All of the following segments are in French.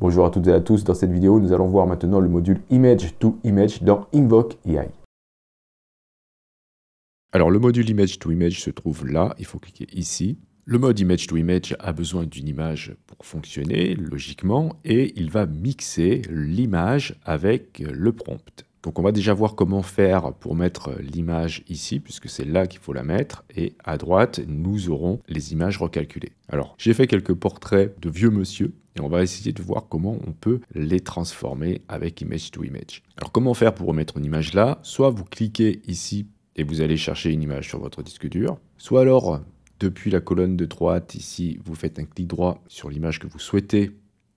Bonjour à toutes et à tous, dans cette vidéo nous allons voir maintenant le module Image to Image dans Invoke AI. Alors le module Image to Image se trouve là, il faut cliquer ici. Le mode Image to Image a besoin d'une image pour fonctionner logiquement et il va mixer l'image avec le prompt. Donc on va déjà voir comment faire pour mettre euh, l'image ici, puisque c'est là qu'il faut la mettre, et à droite, nous aurons les images recalculées. Alors, j'ai fait quelques portraits de vieux monsieur, et on va essayer de voir comment on peut les transformer avec image to image. Alors comment faire pour remettre une image là Soit vous cliquez ici et vous allez chercher une image sur votre disque dur, soit alors depuis la colonne de droite ici, vous faites un clic droit sur l'image que vous souhaitez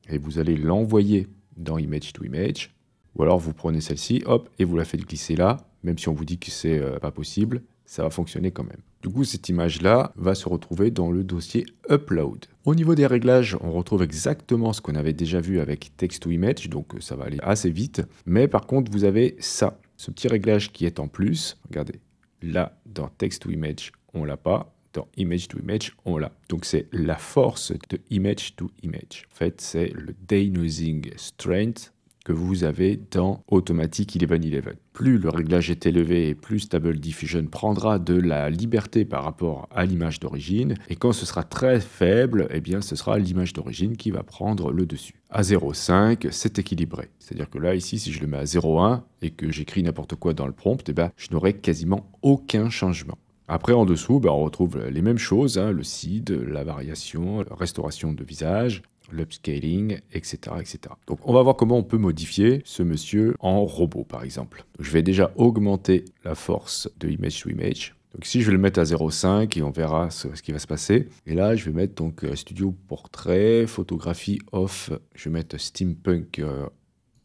et vous allez l'envoyer dans image to image ou alors vous prenez celle-ci, hop, et vous la faites glisser là, même si on vous dit que c'est euh, pas possible, ça va fonctionner quand même. Du coup, cette image-là va se retrouver dans le dossier Upload. Au niveau des réglages, on retrouve exactement ce qu'on avait déjà vu avec Text to Image, donc euh, ça va aller assez vite. Mais par contre, vous avez ça, ce petit réglage qui est en plus. Regardez, là, dans Text to Image, on l'a pas. Dans Image to Image, on l'a. Donc c'est la force de Image to Image. En fait, c'est le Denoising Strength que vous avez dans Automatic 11.11. Plus le réglage est élevé plus Stable Diffusion prendra de la liberté par rapport à l'image d'origine, et quand ce sera très faible, eh bien ce sera l'image d'origine qui va prendre le dessus. À 0,5, c'est équilibré. C'est-à-dire que là, ici, si je le mets à 0,1 et que j'écris n'importe quoi dans le prompt, eh ben, je n'aurai quasiment aucun changement. Après, en dessous, ben, on retrouve les mêmes choses, hein, le seed, la variation, la restauration de visage, l'upscaling, etc., etc. Donc on va voir comment on peut modifier ce monsieur en robot par exemple. je vais déjà augmenter la force de image to image. Donc ici, je vais le mettre à 0,5 et on verra ce, qui va se passer. Et là, je vais mettre donc euh, studio portrait, photographie off. Je vais mettre steampunk euh,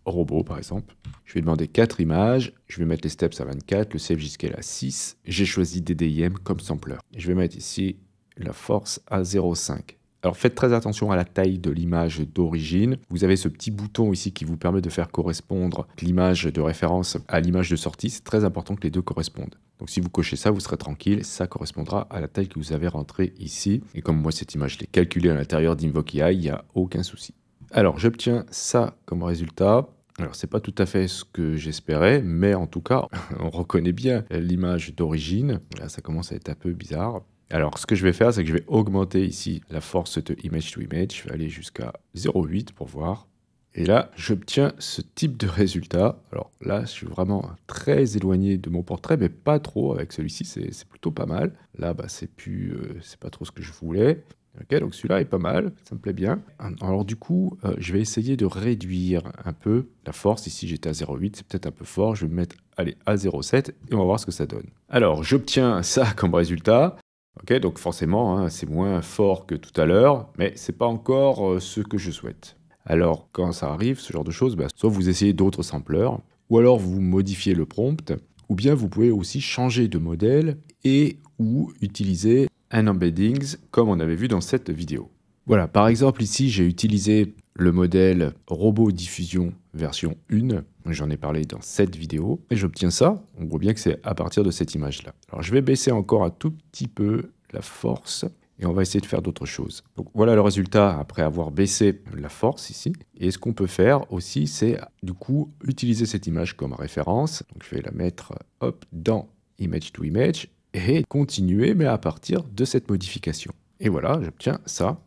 robot, par exemple. Je vais demander 4 images. Je vais mettre les steps à 24, le save scale à 6. J'ai choisi DDIM comme sampler. je vais mettre ici la force à 0,5. Alors faites très attention à la taille de l'image d'origine. Vous avez ce petit bouton ici qui vous permet de faire correspondre l'image de référence à l'image de sortie. C'est très important que les deux correspondent. Donc si vous cochez ça, vous serez tranquille, ça correspondra à la taille que vous avez rentrée ici. Et comme moi, cette image, je l'ai calculée à l'intérieur AI, il n'y a aucun souci. Alors j'obtiens ça comme résultat. Alors c'est pas tout à fait ce que j'espérais, mais en tout cas, on reconnaît bien l'image d'origine. Là, ça commence à être un peu bizarre. Alors, ce que je vais faire, c'est que je vais augmenter ici la force de image to image. Je vais aller jusqu'à 0,8 pour voir. Et là, j'obtiens ce type de résultat. Alors là, je suis vraiment très éloigné de mon portrait, mais pas trop avec celui-ci, c'est plutôt pas mal. Là, bah, c'est plus, euh, c'est pas trop ce que je voulais. Ok, donc celui-là est pas mal, ça me plaît bien. Alors du coup, euh, je vais essayer de réduire un peu la force. Ici, j'étais à 0,8, c'est peut-être un peu fort. Je vais me mettre à 0,7 et on va voir ce que ça donne. Alors, j'obtiens ça comme résultat. Ok, donc forcément, hein, c'est moins fort que tout à l'heure, mais c'est pas encore euh, ce que je souhaite. Alors quand ça arrive, ce genre de choses, bah, soit vous essayez d'autres sampleurs, ou alors vous modifiez le prompt, ou bien vous pouvez aussi changer de modèle et ou utiliser un embeddings comme on avait vu dans cette vidéo. Voilà, par exemple ici, j'ai utilisé le modèle robot diffusion version 1. J'en ai parlé dans cette vidéo. Et j'obtiens ça. On voit bien que c'est à partir de cette image-là. Alors je vais baisser encore un tout petit peu la force. Et on va essayer de faire d'autres choses. Donc voilà le résultat après avoir baissé la force ici. Et ce qu'on peut faire aussi, c'est du coup utiliser cette image comme référence. Donc je vais la mettre hop, dans Image to Image et continuer mais à partir de cette modification. Et voilà, j'obtiens ça.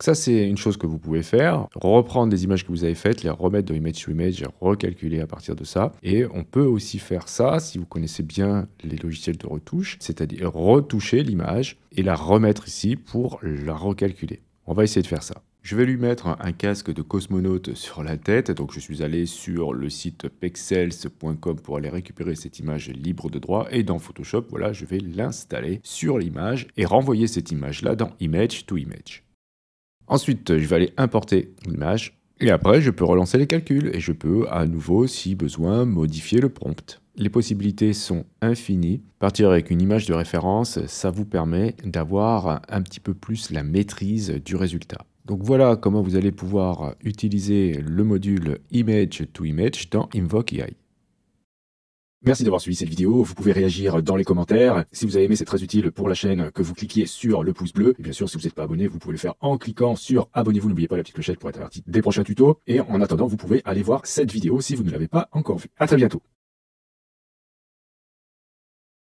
Ça, c'est une chose que vous pouvez faire, reprendre des images que vous avez faites, les remettre dans Image to Image recalculer à partir de ça. Et on peut aussi faire ça si vous connaissez bien les logiciels de retouche, c'est-à-dire retoucher l'image et la remettre ici pour la recalculer. On va essayer de faire ça. Je vais lui mettre un casque de cosmonaute sur la tête, donc je suis allé sur le site pexels.com pour aller récupérer cette image libre de droit, et dans Photoshop, voilà, je vais l'installer sur l'image et renvoyer cette image-là dans Image to Image. Ensuite, je vais aller importer l'image et après, je peux relancer les calculs et je peux à nouveau, si besoin, modifier le prompt. Les possibilités sont infinies. Partir avec une image de référence, ça vous permet d'avoir un petit peu plus la maîtrise du résultat. Donc voilà comment vous allez pouvoir utiliser le module image to image dans Invoke AI. Merci d'avoir suivi cette vidéo. Vous pouvez réagir dans les commentaires. Si vous avez aimé, c'est très utile pour la chaîne que vous cliquiez sur le pouce bleu. Et bien sûr, si vous n'êtes pas abonné, vous pouvez le faire en cliquant sur abonnez-vous. N'oubliez pas la petite clochette pour être averti des prochains tutos. Et en attendant, vous pouvez aller voir cette vidéo si vous ne l'avez pas encore vue. À très bientôt.